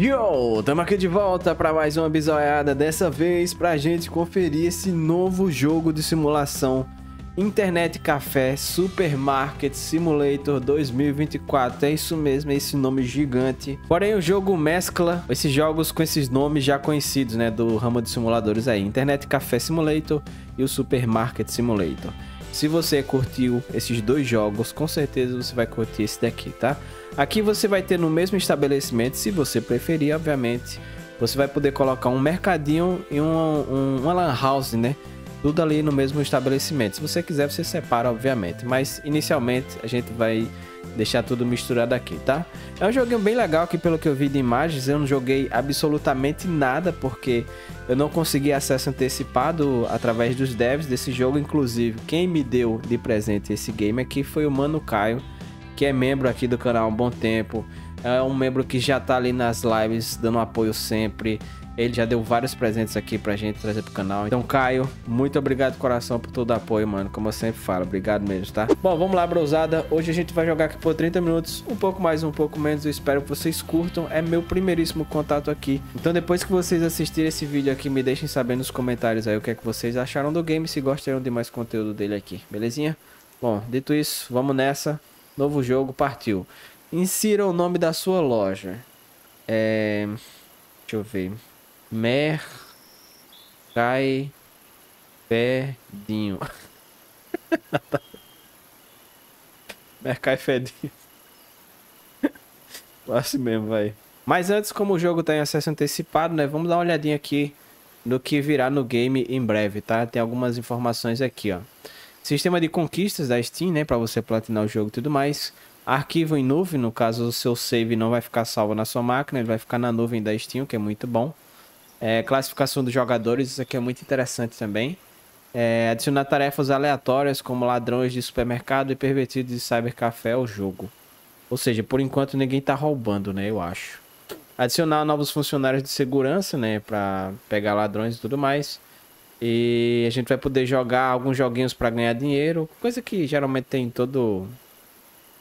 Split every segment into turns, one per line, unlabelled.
Yo, tamo aqui de volta para mais uma bizoiada, dessa vez pra gente conferir esse novo jogo de simulação Internet Café Supermarket Simulator 2024. É isso mesmo, é esse nome gigante. Porém, o jogo mescla esses jogos com esses nomes já conhecidos, né, do ramo de simuladores aí, Internet Café Simulator e o Supermarket Simulator. Se você curtiu esses dois jogos, com certeza você vai curtir esse daqui, tá? Aqui você vai ter no mesmo estabelecimento, se você preferir, obviamente, você vai poder colocar um mercadinho e um, um, uma lan house, né? Tudo ali no mesmo estabelecimento. Se você quiser, você separa, obviamente. Mas inicialmente a gente vai deixar tudo misturado aqui, tá? É um joguinho bem legal que pelo que eu vi de imagens, eu não joguei absolutamente nada porque eu não consegui acesso antecipado através dos devs desse jogo, inclusive. Quem me deu de presente esse game aqui foi o Mano Caio, que é membro aqui do canal há um bom tempo. É um membro que já tá ali nas lives dando apoio sempre. Ele já deu vários presentes aqui pra gente trazer pro canal. Então, Caio, muito obrigado, coração, por todo o apoio, mano. Como eu sempre falo, obrigado mesmo, tá? Bom, vamos lá, brosada. Hoje a gente vai jogar aqui por 30 minutos, um pouco mais, um pouco menos. Eu espero que vocês curtam. É meu primeiríssimo contato aqui. Então, depois que vocês assistirem esse vídeo aqui, me deixem saber nos comentários aí o que é que vocês acharam do game, se gostaram de mais conteúdo dele aqui, belezinha? Bom, dito isso, vamos nessa. Novo jogo, partiu. Insira o nome da sua loja. É... Deixa eu ver. Mer. Cai. Fedinho. Mercai Fedinho. Assim mesmo, vai. Mas antes, como o jogo tá em acesso antecipado, né? Vamos dar uma olhadinha aqui no que virá no game em breve, tá? Tem algumas informações aqui, ó. Sistema de conquistas da Steam, né? Pra você platinar o jogo e tudo mais. Arquivo em nuvem, no caso o seu save não vai ficar salvo na sua máquina, ele vai ficar na nuvem da Steam, o que é muito bom. É, classificação dos jogadores, isso aqui é muito interessante também. É, adicionar tarefas aleatórias como ladrões de supermercado e pervertidos de cybercafé ao jogo. Ou seja, por enquanto ninguém tá roubando, né? Eu acho. Adicionar novos funcionários de segurança, né? Pra pegar ladrões e tudo mais. E a gente vai poder jogar alguns joguinhos para ganhar dinheiro. Coisa que geralmente tem em todo,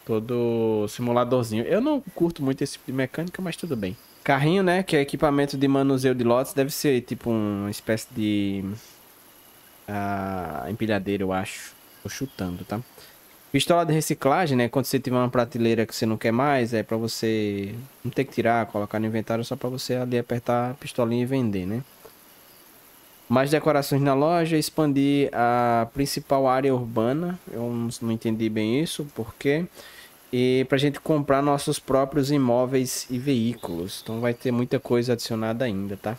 todo simuladorzinho. Eu não curto muito esse tipo de mecânica, mas tudo bem. Carrinho, né? Que é equipamento de manuseio de lotes, deve ser tipo uma espécie de. Ah, empilhadeira, eu acho. Tô chutando, tá? Pistola de reciclagem, né? Quando você tiver uma prateleira que você não quer mais, é para você não ter que tirar, colocar no inventário, só para você ali apertar a pistolinha e vender, né? Mais decorações na loja, expandir a principal área urbana. Eu não entendi bem isso, porque e para a gente comprar nossos próprios imóveis e veículos. Então vai ter muita coisa adicionada ainda, tá?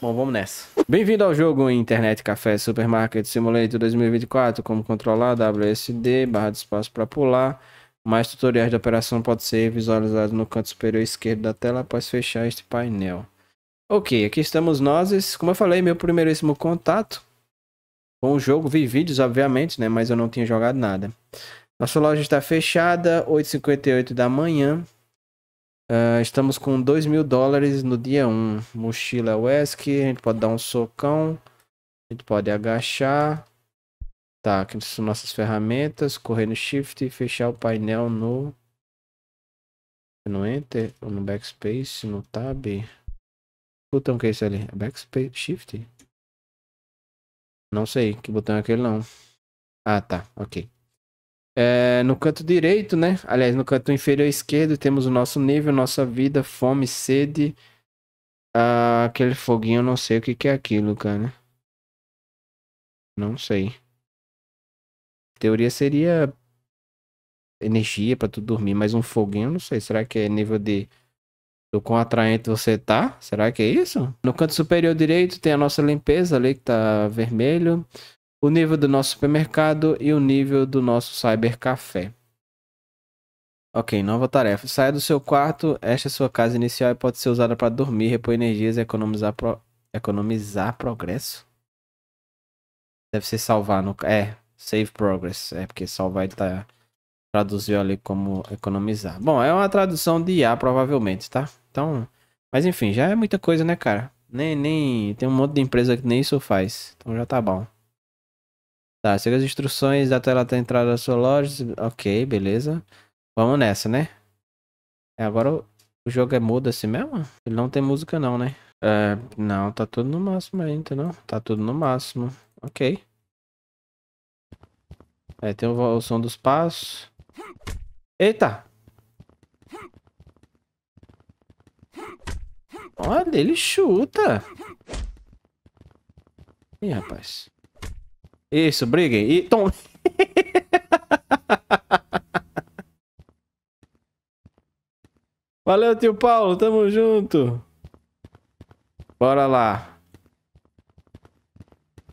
Bom, vamos nessa. Bem-vindo ao jogo Internet Café Supermarket Simulator 2024. Como controlar WSD, barra de espaço para pular. Mais tutoriais de operação pode ser visualizado no canto superior esquerdo da tela após fechar este painel. Ok, aqui estamos nós. Como eu falei, meu primeiríssimo contato com o jogo. Vi vídeos, obviamente, né? Mas eu não tinha jogado nada. Nossa loja está fechada, 8h58 da manhã. Uh, estamos com 2 mil dólares no dia 1. Mochila Wesk, a gente pode dar um socão. A gente pode agachar. Tá, aqui são nossas ferramentas. Correr no Shift e fechar o painel no... No Enter, no Backspace, no Tab. Botão que é esse ali? É backspace, Shift? Não sei que botão é aquele não. Ah, tá, ok. É, no canto direito, né? Aliás, no canto inferior esquerdo, temos o nosso nível, nossa vida, fome, sede. Ah, aquele foguinho, não sei o que, que é
aquilo, cara. Não sei. Teoria
seria energia para tu dormir, mas um foguinho, não sei. Será que é nível de do quão atraente você tá? Será que é isso? No canto superior direito tem a nossa limpeza ali que tá vermelho o nível do nosso supermercado e o nível do nosso cybercafé. Ok, nova tarefa. Saia do seu quarto, esta é sua casa inicial e pode ser usada para dormir, repor energias e economizar, pro... economizar progresso? Deve ser salvar, no... é, save progress, é porque salvar tá... traduziu ali como economizar. Bom, é uma tradução de IA provavelmente, tá? Então, mas enfim, já é muita coisa, né, cara? Nem, nem, tem um monte de empresa que nem isso faz, então já tá bom. Tá, siga as instruções da tela da entrada da sua loja. Ok, beleza. Vamos nessa, né? É, agora o, o jogo é mudo assim mesmo? Ele não tem música não, né? É, não, tá tudo no máximo ainda, não? Tá tudo no máximo. Ok. É, tem o, o som dos passos. Eita! Olha, ele chuta. Ih, rapaz. Isso, briguem. E tom... Valeu, tio Paulo. Tamo junto. Bora lá.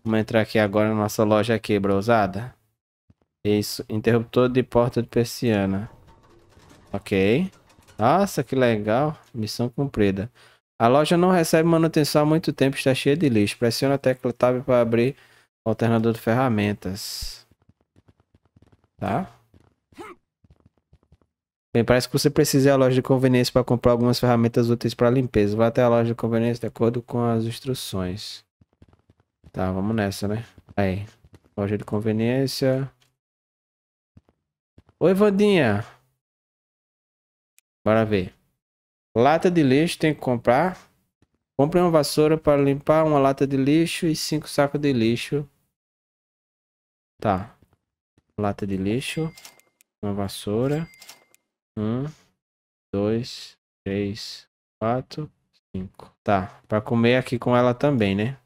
Vamos entrar aqui agora na nossa loja aqui, brosada. Isso. Interruptor de porta de persiana. Ok. Nossa, que legal. Missão cumprida. A loja não recebe manutenção há muito tempo e está cheia de lixo. Pressiona a tecla Tab para abrir Alternador de ferramentas. Tá? Bem, parece que você precisa ir à loja de conveniência para comprar algumas ferramentas úteis para limpeza. Vá até a loja de conveniência de acordo com as instruções. Tá, vamos nessa, né? Aí. Loja de conveniência. Oi, Vandinha. Bora ver. Lata de lixo tem que comprar. Compre uma vassoura para limpar uma lata de lixo e cinco sacos de lixo Tá. Lata de lixo. Uma vassoura. Um, dois, três, quatro, cinco. Tá. Pra comer aqui com ela também, né?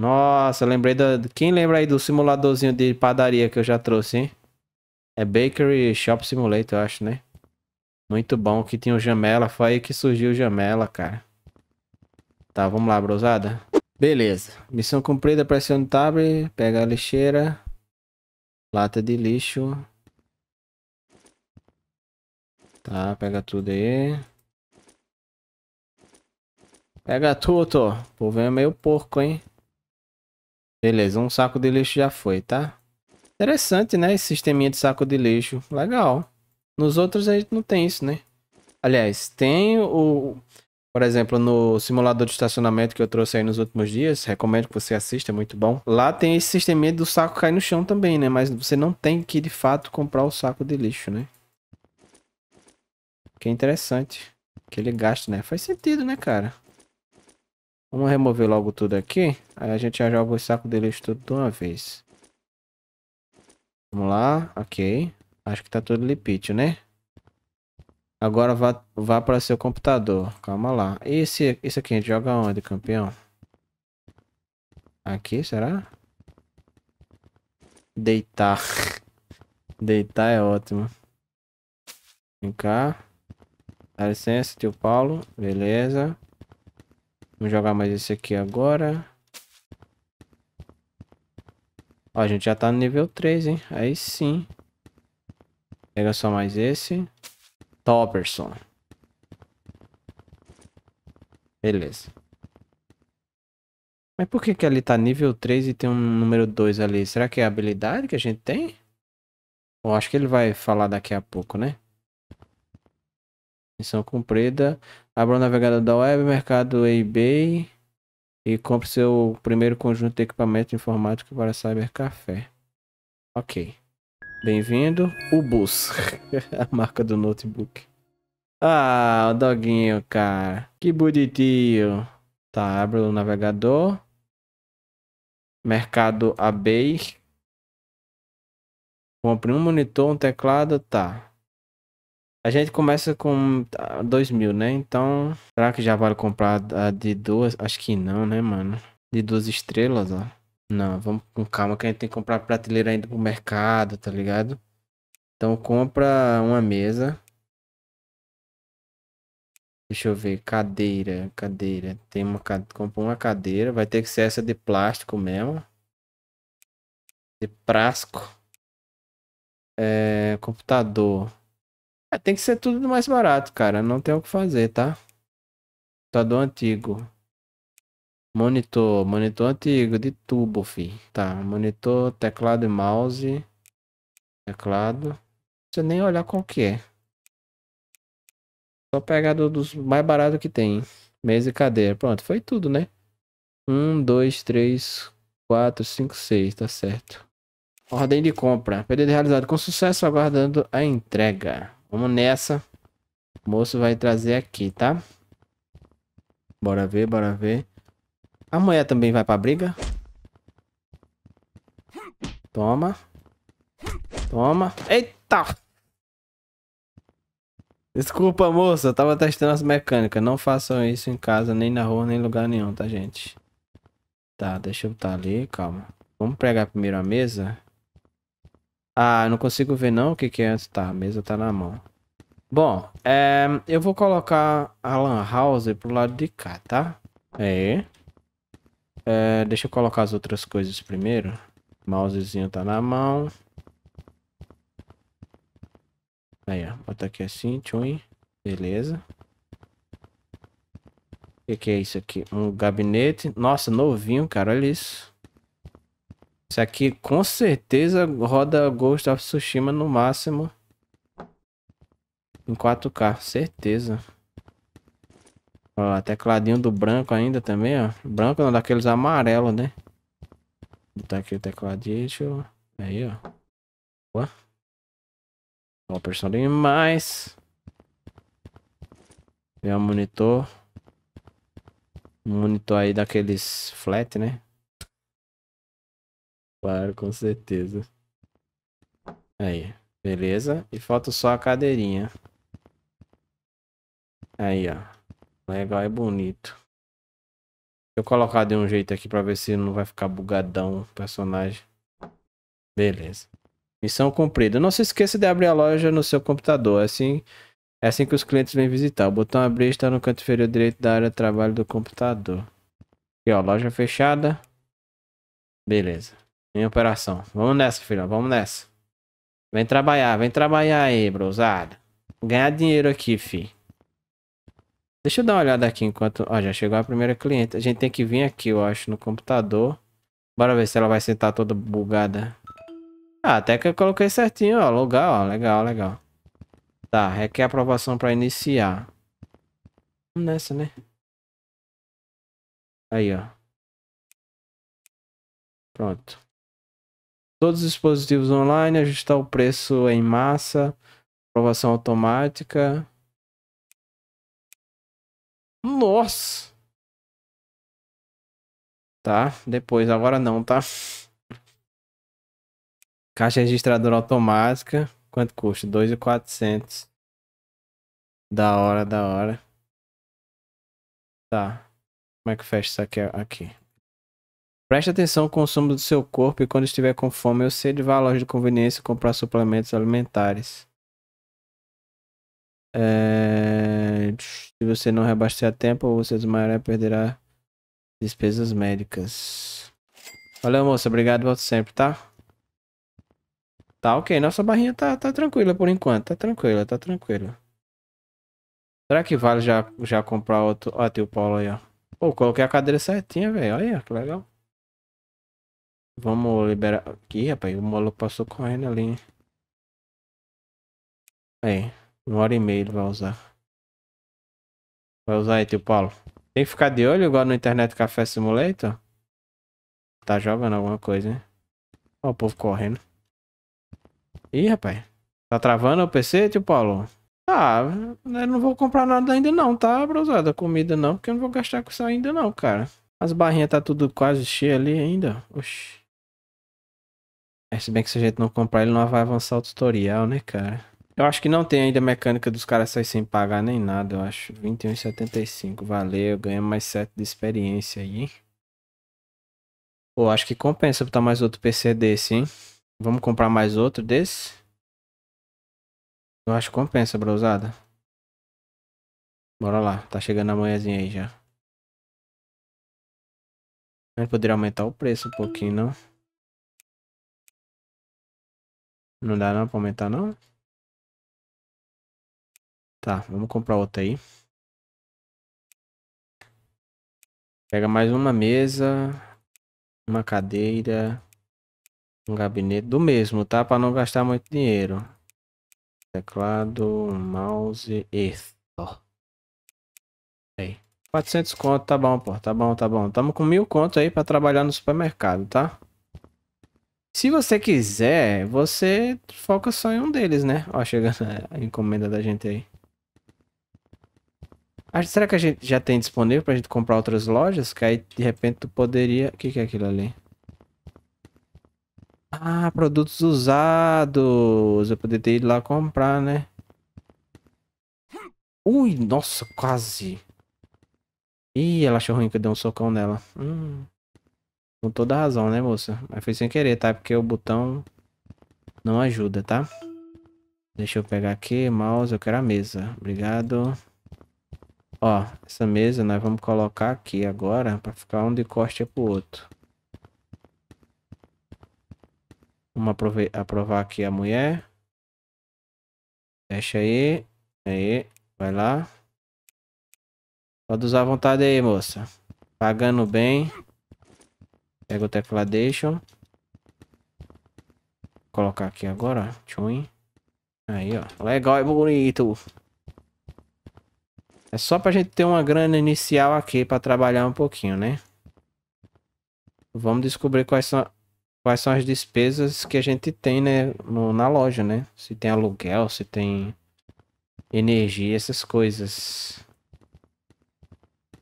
Nossa, lembrei da. Quem lembra aí do simuladorzinho de padaria que eu já trouxe, hein? É Bakery Shop Simulator, eu acho, né? Muito bom. Que tinha o Jamela. Foi aí que surgiu o Jamela, cara. Tá, vamos lá, brosada. Beleza. Missão cumprida, pressione o tab, pega a lixeira. Lata de lixo. Tá, pega tudo aí. Pega tudo. O povo é meio porco, hein? Beleza, um saco de lixo já foi, tá? Interessante, né? Esse sisteminha de saco de lixo. Legal. Nos outros a gente não tem isso, né? Aliás, tem o... Por exemplo, no simulador de estacionamento que eu trouxe aí nos últimos dias, recomendo que você assista, é muito bom. Lá tem esse sistema do saco cair no chão também, né? Mas você não tem que de fato comprar o saco de lixo, né? Que é interessante. Aquele gasto, né? Faz sentido, né, cara? Vamos remover logo tudo aqui. Aí a gente já joga o saco de lixo tudo de uma vez. Vamos lá, ok. Acho que tá todo lipítio, né? Agora vá, vá para seu computador. Calma lá. Esse, esse aqui a gente joga onde, campeão? Aqui, será? Deitar. Deitar é ótimo. Vem cá. Dá licença, tio Paulo. Beleza. Vamos jogar mais esse aqui agora. Ó, a gente já tá no nível 3, hein? Aí sim. Pega só mais esse. Topperson. Beleza. Mas por que que ali tá nível 3 e tem um número 2 ali? Será que é a habilidade que a gente tem? Bom, acho que ele vai falar daqui a pouco, né? Missão cumprida. Abra o navegador da web, mercado eBay e compre seu primeiro conjunto de equipamento informático para Cybercafé. Ok. Bem-vindo. O bus. a marca do notebook. Ah, o doguinho, cara. Que bonitinho. Tá, abre o navegador. Mercado Abey. Compre um monitor, um teclado, tá. A gente começa com 2 tá, mil, né? Então, será que já vale comprar a de duas? Acho que não, né, mano? De duas estrelas, ó. Não, vamos com calma que a gente tem que comprar prateleira ainda pro mercado, tá ligado? Então compra uma mesa. Deixa eu ver, cadeira, cadeira. Tem uma compra uma cadeira, vai ter que ser essa de plástico mesmo. De prasco. É, computador. É, tem que ser tudo mais barato, cara. Não tem o que fazer, tá? Computador antigo. Monitor, monitor antigo, de tubo, fi. Tá, monitor, teclado e mouse. Teclado. Não precisa nem olhar qual que é. Só pegar do, dos mais baratos que tem. Mesa e cadeira. Pronto, foi tudo, né? Um, dois, três, quatro, cinco, seis. Tá certo. Ordem de compra. Pedido realizado com sucesso, aguardando a entrega. Vamos nessa. O moço vai trazer aqui, tá? Bora ver, bora ver. A mulher também vai pra briga. Toma. Toma. Eita! Desculpa, moça. Eu tava testando as mecânicas. Não façam isso em casa, nem na rua, nem em lugar nenhum, tá, gente? Tá, deixa eu estar tá ali. Calma. Vamos pregar primeiro a mesa. Ah, não consigo ver não o que que é antes. Tá, a mesa tá na mão. Bom, é, eu vou colocar a Lan House pro lado de cá, tá? Aí. É, deixa eu colocar as outras coisas primeiro. Mousezinho tá na mão. Aí, ó. Bota aqui assim, tchum. Beleza. O que, que é isso aqui? Um gabinete. Nossa, novinho, cara. Olha isso. Isso aqui com certeza roda Ghost of Tsushima no máximo. Em 4K, certeza. Ó, tecladinho do branco ainda também, ó. Branco não, daqueles amarelos, né? Vou botar aqui o tecladinho, deixa eu... Aí, ó. Boa. Ó, personagem mais. Tem um monitor. Um monitor aí daqueles flat, né? Claro, com certeza. Aí, beleza. E falta só a cadeirinha. Aí, ó. Legal e é bonito. Deixa eu colocar de um jeito aqui pra ver se não vai ficar bugadão o personagem. Beleza. Missão cumprida. Não se esqueça de abrir a loja no seu computador. É assim, é assim que os clientes vêm visitar. O botão abrir está no canto inferior direito da área de trabalho do computador. Aqui, ó. Loja fechada. Beleza. Em operação. Vamos nessa, filhão. Vamos nessa. Vem trabalhar. Vem trabalhar aí, brosada. Ganhar dinheiro aqui, fi. Deixa eu dar uma olhada aqui enquanto. Ó, já chegou a primeira cliente. A gente tem que vir aqui, eu acho, no computador. Bora ver se ela vai sentar toda bugada. Ah, até que eu coloquei certinho, ó. Lugar, ó. Legal, legal. Tá, requer aprovação para iniciar. Vamos nessa, né? Aí, ó.
Pronto. Todos os dispositivos online, ajustar o preço em massa, aprovação automática. Nossa!
Tá? Depois, agora não, tá? Caixa registradora automática. Quanto custa? 2,400. Da hora, da hora. Tá. Como é que fecha isso aqui? aqui? Preste atenção ao consumo do seu corpo e quando estiver com fome ou sede, vá à loja de conveniência comprar suplementos alimentares. É... Se você não reabastecer a tempo, você desmaiará e perderá despesas médicas. Valeu, moça. Obrigado, volto sempre, tá? Tá ok. Nossa barrinha tá, tá tranquila por enquanto. Tá tranquila, tá tranquila. Será que vale já, já comprar outro... Ó, o Paulo aí, ó. Pô, coloquei a cadeira certinha, velho. Olha, que legal. Vamos liberar... Aqui, rapaz. O maluco passou correndo ali. Aí. Uma hora e meia ele vai usar. Vai usar aí, tio Paulo. Tem que ficar de olho igual no Internet Café Simulator. Tá jogando alguma coisa, hein? Ó o povo correndo. Ih, rapaz. Tá travando o PC, tio Paulo? Ah, eu não vou comprar nada ainda não, tá, brosada? Comida não, porque eu não vou gastar com isso ainda não, cara. As barrinhas tá tudo quase cheia ali ainda. Oxi. É, se bem que se a gente não comprar, ele não vai avançar o tutorial, né, cara? Eu acho que não tem ainda mecânica dos caras sair sem pagar nem nada, eu acho. 21,75, valeu, ganha mais 7 de experiência aí. Pô, acho que compensa botar mais outro PC desse, hein? Vamos comprar mais outro desse? Eu acho que compensa, brusada.
Bora lá, tá chegando a manhãzinha aí já. A gente poderia aumentar o preço um pouquinho, não? Não dá não pra aumentar, não? Tá, vamos comprar outra aí. Pega mais uma mesa,
uma cadeira, um gabinete do mesmo, tá? Para não gastar muito dinheiro. Teclado, mouse, isso. Aí. 400 conto, tá bom, pô. Tá bom, tá bom. Tamo com mil conto aí para trabalhar no supermercado, tá? Se você quiser, você foca só em um deles, né? Ó, chegando a encomenda da gente aí. Será que a gente já tem disponível pra gente comprar outras lojas? Que aí, de repente, tu poderia... O que, que é aquilo ali? Ah, produtos usados. Eu poderia ir lá comprar, né? Ui, nossa, quase. Ih, ela achou ruim que eu dei um socão nela. Hum. Com toda razão, né, moça? Mas foi sem querer, tá? Porque o botão não ajuda, tá? Deixa eu pegar aqui, mouse, eu quero a mesa. Obrigado. Ó, essa mesa nós vamos colocar aqui agora para ficar um de costa pro outro. Vamos aprove aprovar aqui a mulher. Fecha aí. Aí, vai lá. Pode usar à vontade aí, moça. Pagando bem. Pega o tecladation. Colocar aqui agora, Tchum. Aí, ó. Legal e bonito. É só pra gente ter uma grana inicial aqui pra trabalhar um pouquinho, né? Vamos descobrir quais são, quais são as despesas que a gente tem, né? No, na loja, né? Se tem aluguel, se tem energia, essas coisas.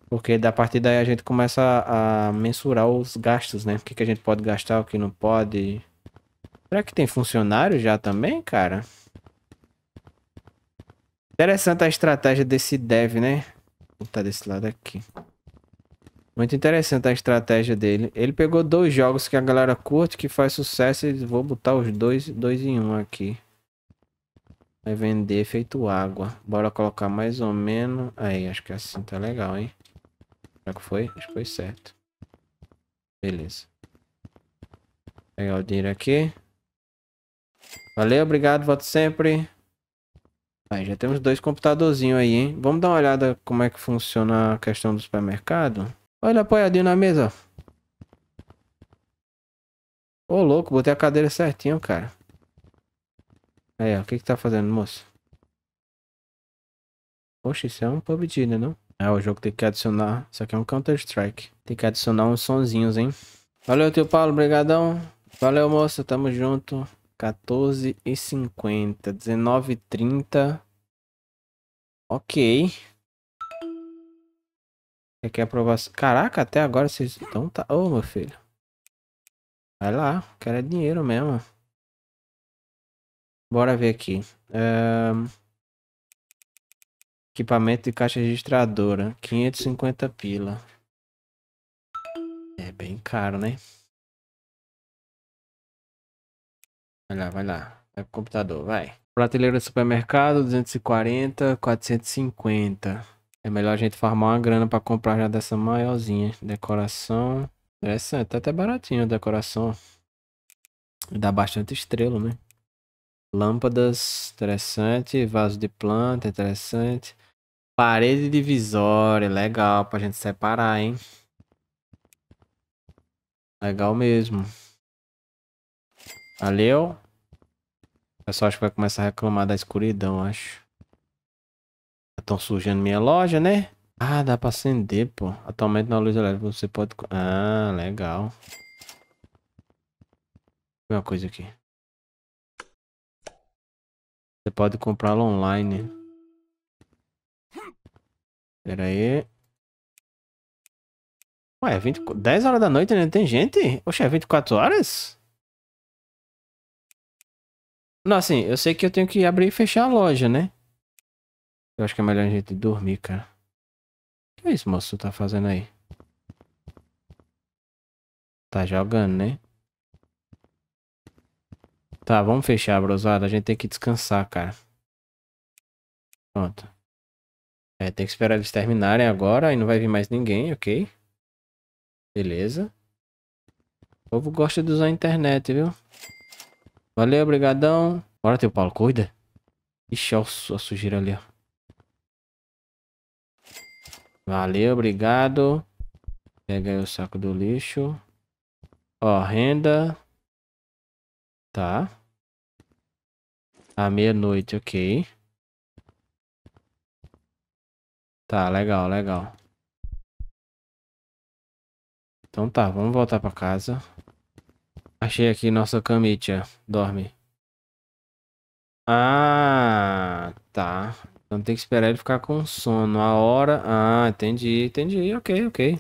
Porque da partir daí a gente começa a, a mensurar os gastos, né? O que, que a gente pode gastar, o que não pode. Será que tem funcionário já também, cara? Interessante a estratégia desse dev, né? Vou botar desse lado aqui. Muito interessante a estratégia dele. Ele pegou dois jogos que a galera curte, que faz sucesso. E vou botar os dois, dois em um aqui. Vai vender feito água. Bora colocar mais ou menos... Aí, acho que assim tá legal, hein? Será que foi? Acho que foi certo. Beleza. Pegar o dinheiro aqui. Valeu, obrigado, voto sempre. Aí, já temos dois computadorzinhos aí, hein? Vamos dar uma olhada como é que funciona a questão do supermercado? Olha apoiadinho na mesa, Ô, louco, botei a cadeira certinho, cara. Aí, ó, o que que tá fazendo, moço? Poxa, isso é um PUBG, né, não? É, o jogo tem que adicionar... Isso aqui é um Counter-Strike. Tem que adicionar uns sonzinhos, hein? Valeu, tio Paulo, brigadão. Valeu, moço, tamo junto. 14 e 50, 19 e 30. Ok. Requer aprovação. Caraca, até agora vocês Então Tá... Ô, oh, meu
filho. Vai lá. Quero é dinheiro mesmo.
Bora ver aqui. Um... Equipamento de caixa registradora. 550 pila. É bem caro, né? Vai lá, vai lá. Vai pro computador, vai. Prateleira supermercado, 240, 450. É melhor a gente farmar uma grana para comprar já dessa maiorzinha. Decoração. Interessante, tá até baratinho a decoração. Dá bastante estrela, né? Lâmpadas, interessante. Vaso de planta, interessante. Parede divisória, legal pra gente separar, hein? Legal mesmo. Valeu. O pessoal acho que vai começar a reclamar da escuridão, acho. Estão sujando minha loja, né? Ah, dá pra acender, pô. Atualmente na luz elétrica você pode... Ah, legal. uma coisa aqui.
Você pode comprá-la online. Pera aí. Ué, 20... 10 horas da noite ainda
né? tem gente? Oxe, é 24 horas? Não, assim, eu sei que eu tenho que abrir e fechar a loja, né? Eu acho que é melhor a gente dormir, cara. O que é isso, moço, tá fazendo aí? Tá jogando, né? Tá, vamos fechar, brosada. A gente tem que descansar, cara. Pronto. É, tem que esperar eles terminarem agora. Aí não vai vir mais ninguém, ok? Beleza. O povo gosta de usar a internet, viu? Valeu, obrigadão Bora, teu Paulo, cuida. Ixi, olha a sujeira ali, ó. Valeu, obrigado. Pega aí o saco do lixo. Ó, renda. Tá.
a meia-noite, ok.
Tá, legal, legal. Então tá, vamos voltar pra casa. Achei aqui nossa cama, tia. Dorme. Ah, tá. Então tem que esperar ele ficar com sono. A hora... Ah, entendi, entendi. Ok, ok.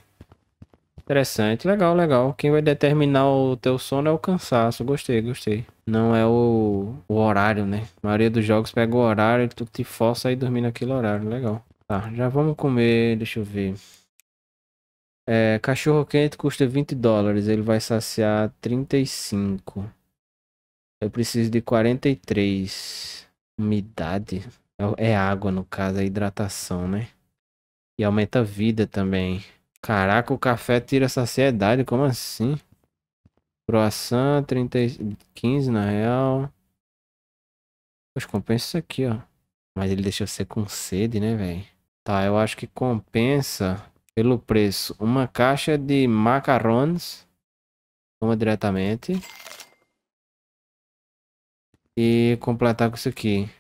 Interessante, legal, legal. Quem vai determinar o teu sono é o cansaço. Gostei, gostei. Não é o, o horário, né? A maioria dos jogos pega o horário e tu te força a ir dormir naquele horário. Legal. Tá, já vamos comer. Deixa eu ver. É, cachorro quente custa 20 dólares, ele vai saciar 35. Eu preciso de 43. Umidade. É água, no caso, é hidratação, né? E aumenta a vida também. Caraca, o café tira saciedade, como assim? Croissant, 30, 15 na real. Pois compensa isso aqui, ó. Mas ele deixa você com sede, né, velho? Tá, eu acho que compensa pelo preço, uma caixa de macarrones Toma diretamente. E
completar com isso aqui.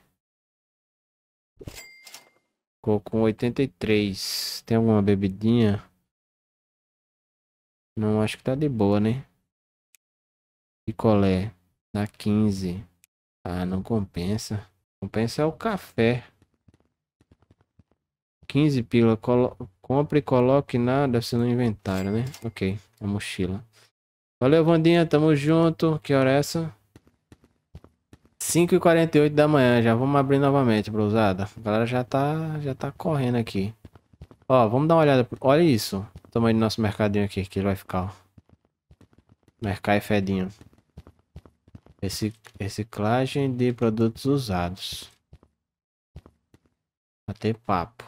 Ficou com 83. Tem alguma bebidinha? Não, acho que tá de
boa, né? Picolé. Dá 15. Ah, não compensa. Compensa é o café. 15 pila. Colo... Compre e coloque na. Deve ser no inventário, né? Ok. A mochila. Valeu, Vandinha. Tamo junto. Que hora é essa? 5h48 da manhã. Já vamos abrir novamente, brusada. A galera já tá, já tá correndo aqui. Ó, vamos dar uma olhada. Olha isso. O tamanho do nosso mercadinho aqui. Que ele vai ficar, ó. Mercar e fedinho. Reciclagem de produtos usados. Até papo.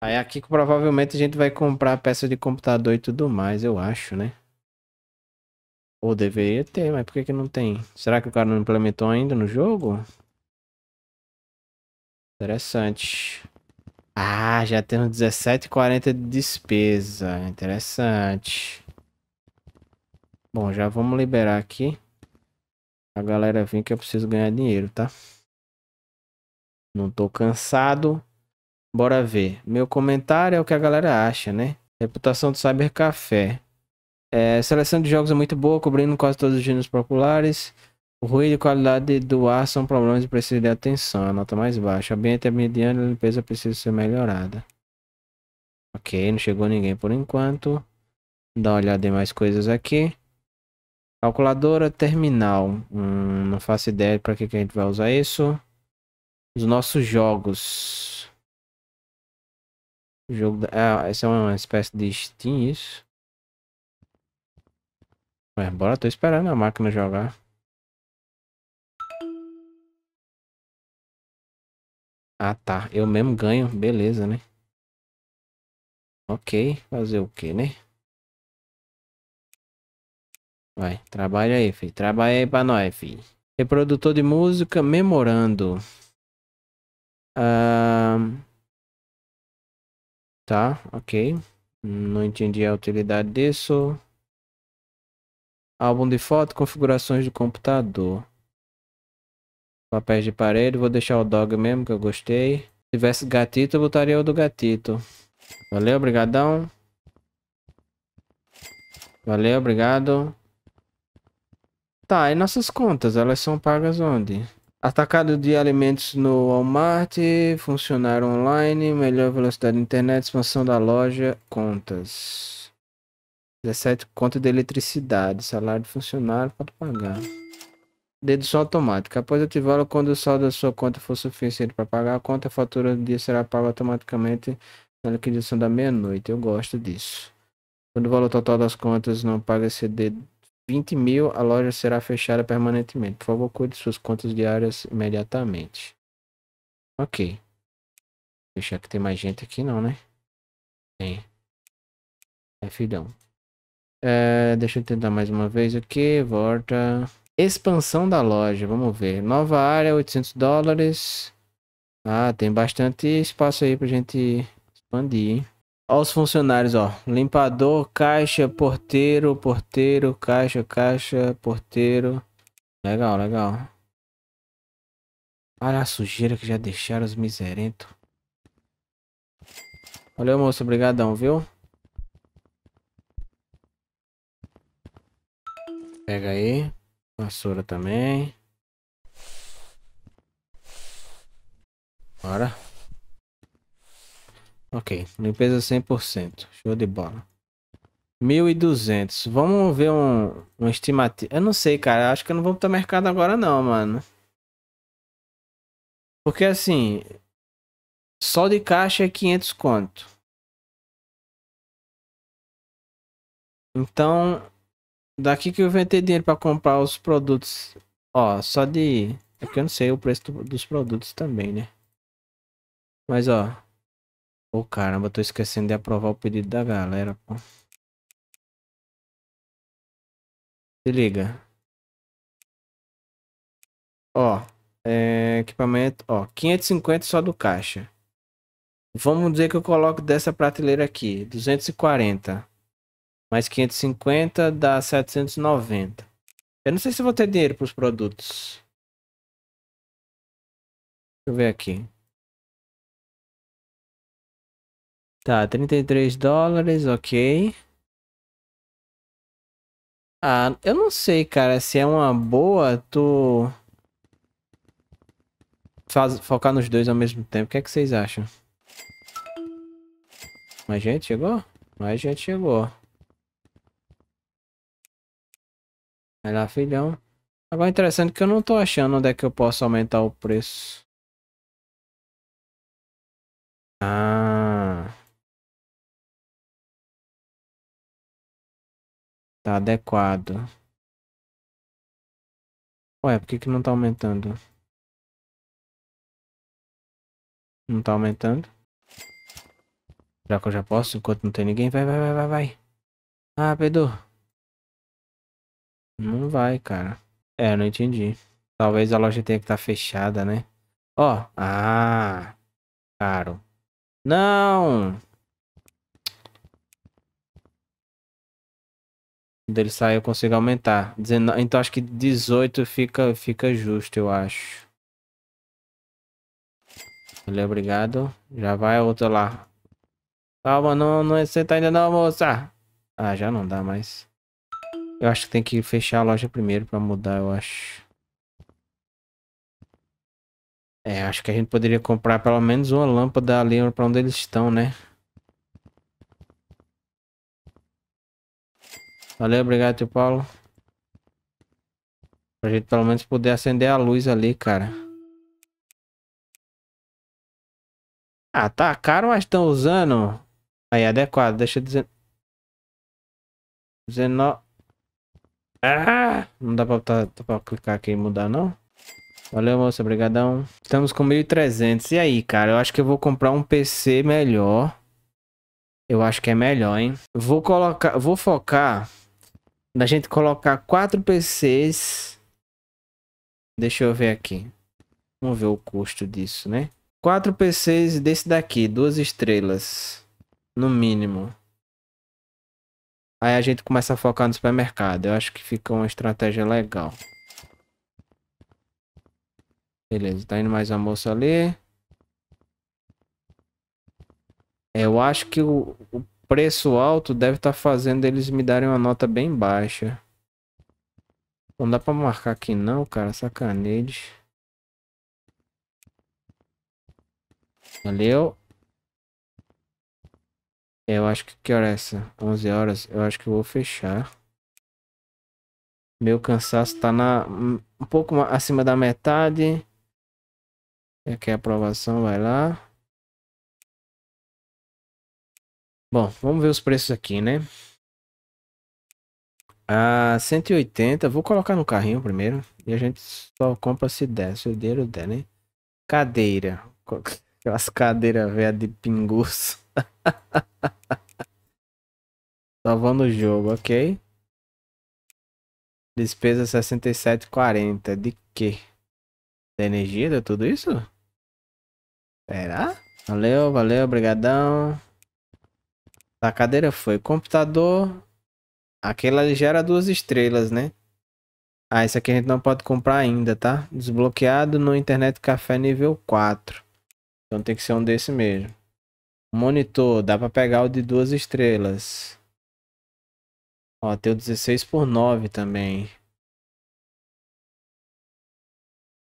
Aí aqui provavelmente a gente vai comprar peça de computador e tudo mais, eu acho, né? Ou deveria ter, mas por que que não tem? Será que o cara não implementou ainda no jogo? Interessante. Ah, já temos 17,40 de despesa. Interessante. Bom, já vamos liberar aqui. A galera vem que eu preciso ganhar dinheiro, tá? Não tô cansado. Bora ver. Meu comentário é o que a galera acha, né? Reputação do Cybercafé. É, seleção de jogos é muito boa, cobrindo quase todos os gêneros populares. O ruído e qualidade do ar são problemas e precisam de atenção. A nota mais baixa. Bem ambiente é mediano e a limpeza precisa ser melhorada. Ok, não chegou ninguém por enquanto. Dá uma olhada em mais coisas aqui. Calculadora terminal. Hum, não faço ideia para que, que a gente vai usar isso. Os nossos jogos.
O jogo da... Ah, essa é uma espécie de Steam, isso. Mas bora, tô esperando a máquina jogar. Ah, tá. Eu mesmo ganho. Beleza, né? Ok. Fazer o que, né?
Vai, trabalha aí, filho. Trabalha aí pra nós, filho. Reprodutor de música, memorando. Ahn...
Tá, ok. Não entendi a utilidade disso.
Álbum de foto, configurações do computador. Papéis de parede, vou deixar o dog mesmo que eu gostei. Se tivesse gatito, eu botaria o do gatito. Valeu, obrigadão. Valeu, obrigado. Tá, e nossas contas, elas são pagas onde? Atacado de alimentos no Walmart, funcionário online, melhor velocidade da internet, expansão da loja, contas. 17 conta de eletricidade, salário de funcionário para pagar. Dedução automática. Após ativá-lo, quando o saldo da sua conta for suficiente para pagar a conta, a fatura do dia será paga automaticamente na liquidação da meia-noite. Eu gosto disso. Quando o valor total das contas não paga exceder 20 mil, a loja será fechada permanentemente. Por favor, cuide suas contas diárias imediatamente. Ok. Deixa que tem mais gente aqui, não, né? Tem. É, filhão. É, deixa eu tentar mais uma vez aqui. Volta. Expansão da loja. Vamos ver. Nova área, 800 dólares. Ah, tem bastante espaço aí pra gente expandir, hein? Olha os funcionários, ó. Limpador, caixa, porteiro, porteiro, caixa, caixa, porteiro. Legal, legal. Olha a sujeira que já deixaram os miserentos. Valeu, moço. Obrigadão, viu? Pega aí. Vassoura também. Bora. Ok, limpeza 100%. Show de bola. 1.200. Vamos ver um, um estimativo. Eu não sei, cara. Acho que eu não vou pro mercado agora não, mano. Porque assim... Só de caixa é 500
conto. Então,
daqui que eu vou ter dinheiro para comprar os produtos. Ó, só de. É que eu não sei o preço do, dos produtos também, né? Mas ó. Ô oh, caramba, tô esquecendo de aprovar o pedido da galera, pô.
Se liga. Ó,
é, equipamento, ó, 550 só do caixa. Vamos dizer que eu coloco dessa prateleira aqui, 240. Mais 550 dá 790. Eu não sei se vou ter dinheiro para os produtos.
Deixa eu ver aqui.
Tá, 33 dólares, ok. Ah, eu não sei, cara, se é uma boa tu Faz, focar nos dois ao mesmo tempo. O que é que vocês acham? Mais gente chegou? Mais gente chegou. Vai lá, filhão. Agora interessante que eu não tô achando onde é que eu posso
aumentar o preço. Ah... Tá adequado. Ué, por que que não tá aumentando? Não tá aumentando?
Já que eu já posso, enquanto não tem ninguém, vai, vai, vai, vai, vai. Ah, Pedro. Não vai, cara. É, não entendi. Talvez a loja tenha que estar tá fechada, né? Ó, oh, ah, caro. Não! Quando ele sair, eu consigo aumentar. 19, então acho que 18 fica, fica justo, eu acho. Valeu, obrigado. Já vai outro lá. Calma, não, não é senta ainda não, moça. Ah, já não dá mais. Eu acho que tem que fechar a loja primeiro pra mudar, eu acho. É, acho que a gente poderia comprar pelo menos uma lâmpada ali pra onde eles estão, né? Valeu, obrigado, tio Paulo. Pra gente pelo menos poder acender a luz ali, cara. Ah, tá caro, mas estão usando. Aí, adequado, deixa eu dizer. 19. Ah! Não dá pra, tá, pra clicar aqui e mudar, não? Valeu, moça, obrigadão. Estamos com 1.300. E aí, cara? Eu acho que eu vou comprar um PC melhor. Eu acho que é melhor, hein? Vou colocar... Vou focar da gente colocar quatro PCs. Deixa eu ver aqui. Vamos ver o custo disso, né? Quatro PCs desse daqui, duas estrelas. No mínimo. Aí a gente começa a focar no supermercado. Eu acho que fica uma estratégia legal. Beleza, tá indo mais uma moça ali. É, eu acho que o, o preço alto deve estar tá fazendo eles me darem uma nota bem baixa. Não dá pra marcar aqui não, cara. Sacanagem. Valeu. Eu acho que que hora é essa? 11 horas. Eu acho que eu vou fechar. Meu cansaço tá na hum, um pouco acima da metade.
Aqui é a aprovação, vai lá.
Bom, vamos ver os preços aqui, né? A 180, vou colocar no carrinho primeiro. E a gente só compra se der, se o dinheiro der, né? Cadeira. Aquelas cadeiras velhas de só Salvando o jogo, ok. Despesa 67,40. De quê? Da energia, de tudo isso? Será? Valeu, valeu, obrigadão. Da cadeira foi computador. Aquela gera duas estrelas, né? Ah, esse aqui a gente não pode comprar ainda, tá? Desbloqueado no Internet Café nível 4. Então tem que ser um desse mesmo. Monitor, dá para pegar o de duas estrelas. Ó, tem o 16
por 9 também.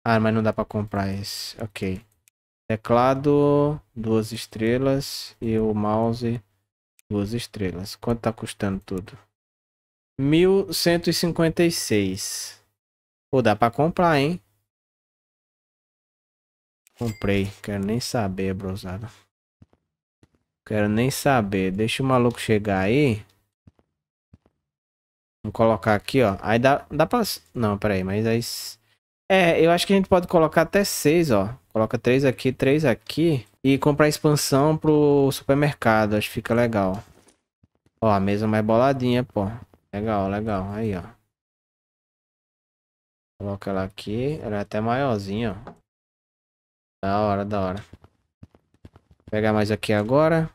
Ah, mas não
dá para comprar esse. Ok. Teclado, duas estrelas e o mouse Duas estrelas. Quanto tá custando tudo? 1156. Pô, dá pra comprar, hein? Comprei. Quero nem saber, brosada. Quero nem saber. Deixa o maluco chegar aí. Vou colocar aqui, ó. Aí dá, dá pra... Não, peraí, mas aí... É, eu acho que a gente pode colocar até seis, ó. Coloca três aqui, três aqui. E comprar expansão pro supermercado, acho que fica legal. Ó, a mesa mais boladinha, pô. Legal, legal. Aí, ó. Coloca ela aqui. Ela é até maiorzinha,
ó. Da hora, da hora. Vou pegar mais aqui agora.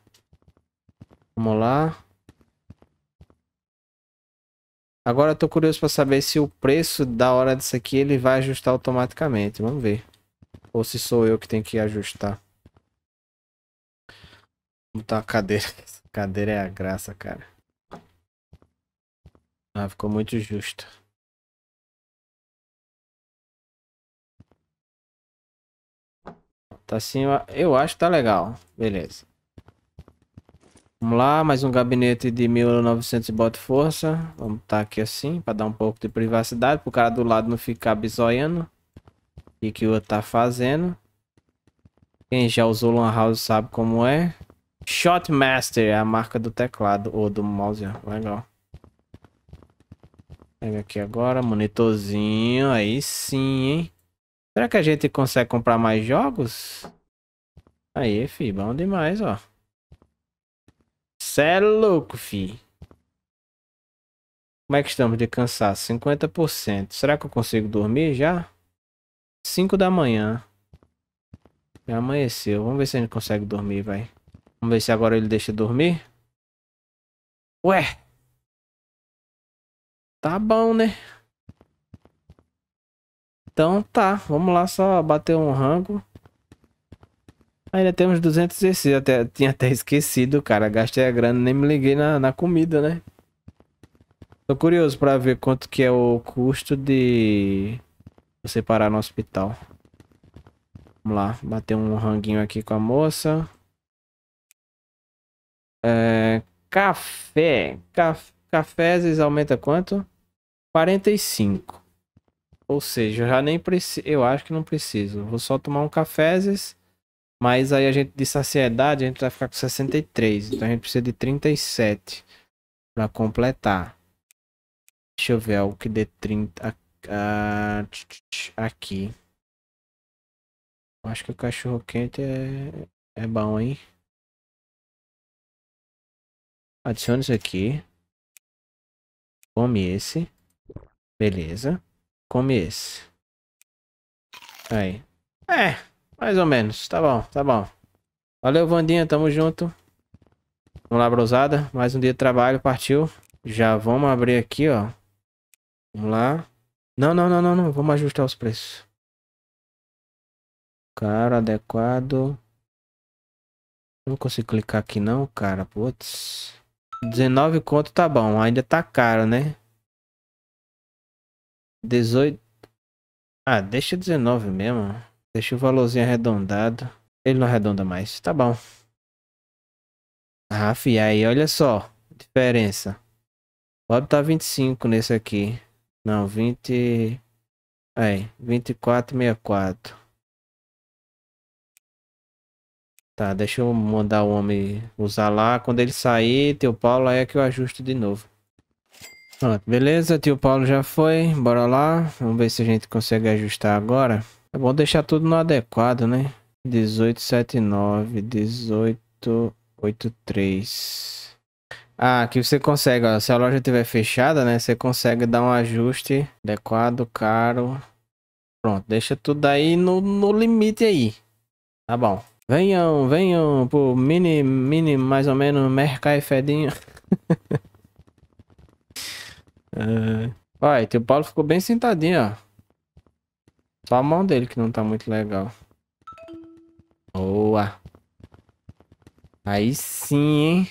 Vamos lá. Agora eu tô curioso para saber se o preço da hora disso aqui ele vai ajustar automaticamente. Vamos ver. Ou se sou eu que tenho que ajustar botar uma cadeira. cadeira é a graça, cara.
Ah, ficou muito justo.
Tá assim, eu acho que tá legal. Beleza. Vamos lá, mais um gabinete de 1900 de força. Vamos tá aqui assim, para dar um pouco de privacidade, pro cara do lado não ficar bizoiando. E que o outro tá fazendo. Quem já usou Lan House sabe como é. Shotmaster, é a marca do teclado ou do mouse, legal. Pega aqui agora, monitorzinho, aí sim, hein? Será que a gente consegue comprar mais jogos? Aí, fi, bom demais, ó. Cê é louco, fi. Como é que estamos de cansaço? 50%. Será que eu consigo dormir já? 5 da manhã. Já amanheceu. Vamos ver se a gente consegue dormir, vai. Vamos ver se agora ele deixa dormir. Ué. Tá bom, né? Então tá, vamos lá só bater um rango. Ainda temos 206, até, tinha até esquecido, cara. Gastei a grana, nem me liguei na, na comida, né? Tô curioso pra ver quanto que é o custo de você parar no hospital. Vamos lá, bater um ranguinho aqui com a moça. É, café. Caf, aumenta quanto? 45. Ou seja, eu já nem preciso. Eu acho que não preciso. Vou só tomar um cafezes. Mas aí a gente de saciedade a gente vai ficar com 63. Então a gente precisa de 37 para completar. Deixa eu ver algo que dê 30 aqui. Acho que o cachorro quente é, é bom, hein?
Adicione isso aqui. Come
esse. Beleza. Come esse. Aí. É, mais ou menos. Tá bom, tá bom. Valeu, Vandinha. Tamo junto. Vamos lá, brosada. Mais um dia de trabalho. Partiu. Já vamos abrir aqui, ó. Vamos lá. Não, não, não, não, não. Vamos ajustar os preços. Cara, adequado. Não consigo clicar aqui não, cara. Putz. 19 conto tá bom, ainda tá caro, né? 18. Ah, deixa 19 mesmo. Deixa o valorzinho arredondado. Ele não arredonda mais, tá bom. Ah, fi, aí olha só. Diferença. Pode tá 25 nesse aqui. Não, 20. Aí, 24,64. Tá, deixa eu mandar o homem usar lá. Quando ele sair, tio Paulo, aí é que eu ajusto de novo. Pronto, beleza, tio Paulo já foi. Bora lá. Vamos ver se a gente consegue ajustar agora. É bom deixar tudo no adequado, né? 1879, 1883. Ah, aqui você consegue, ó, Se a loja estiver fechada, né? Você consegue dar um ajuste adequado, caro. Pronto, deixa tudo aí no, no limite aí. Tá bom. Venham, venham pro mini, mini, mais ou menos, mercai fedinho. uh, olha, teu Paulo ficou bem sentadinho, ó. Só a mão dele que não tá muito legal. Boa. Aí sim, hein?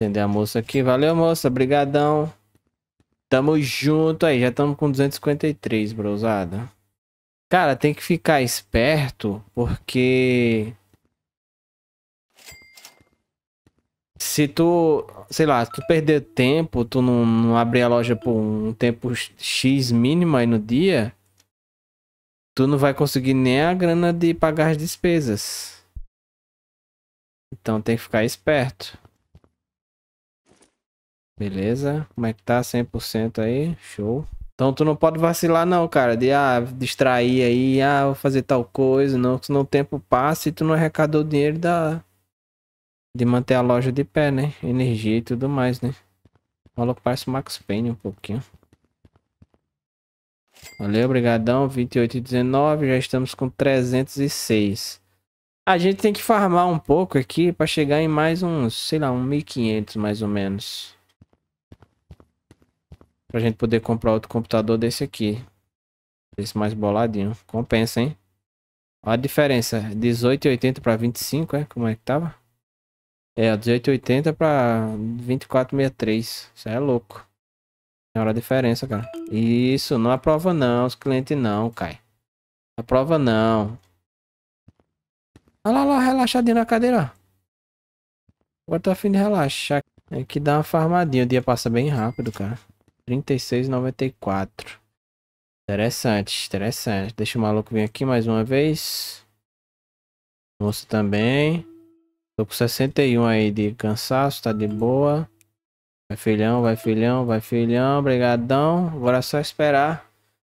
Entender a moça aqui. Valeu, moça. Obrigadão. Tamo junto aí. Já estamos com 253, brosada. Cara, tem que ficar esperto, porque. Se tu, sei lá, tu perder tempo, tu não, não abrir a loja por um tempo X mínimo aí no dia, tu não vai conseguir nem a grana de pagar as despesas. Então tem que ficar esperto. Beleza? Como é que tá? 100% aí? Show. Então tu não pode vacilar não, cara, de ah, distrair aí, ah, vou fazer tal coisa, não, senão o tempo passa e tu não arrecadou o dinheiro da de manter a loja de pé, né? Energia e tudo mais, né? O parece o Max Payne um pouquinho. Valeu, obrigadão, 28,19, já estamos com 306. A gente tem que farmar um pouco aqui para chegar em mais uns, sei lá, um 1.500 mais ou menos. Pra gente poder comprar outro computador desse aqui. Esse mais boladinho. Compensa, hein? Olha a diferença. 18,80 para 25, é? Como é que tava? É, 18,80 para 24,63. Isso é louco. É hora a diferença, cara. Isso, não aprova não, os clientes não, cai. Aprova não. Olha lá, lá, relaxadinho na cadeira. Agora tô afim de relaxar. É que dá uma farmadinha, o dia passa bem rápido, cara. 36,94. Interessante, interessante. Deixa o maluco vir aqui mais uma vez. Moço também. Tô com 61 aí de cansaço, tá de boa. Vai filhão, vai filhão, vai filhão. Obrigadão. Agora é só esperar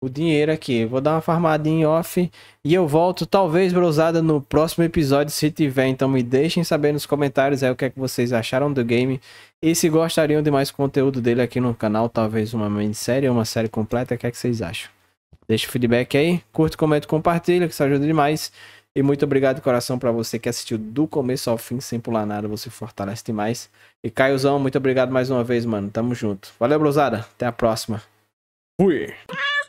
o dinheiro aqui. Vou dar uma farmadinha em off e eu volto, talvez, brosada, no próximo episódio, se tiver. Então me deixem saber nos comentários aí o que é que vocês acharam do game e se gostariam de mais conteúdo dele aqui no canal, talvez uma minissérie ou uma série completa, o que é que vocês acham? Deixa o feedback aí, curte, comenta, compartilha, que isso ajuda demais. E muito obrigado de coração para você que assistiu do começo ao fim, sem pular nada, você fortalece demais. E Caiozão, muito obrigado mais uma vez, mano. Tamo junto. Valeu, brosada. Até a próxima. Fui!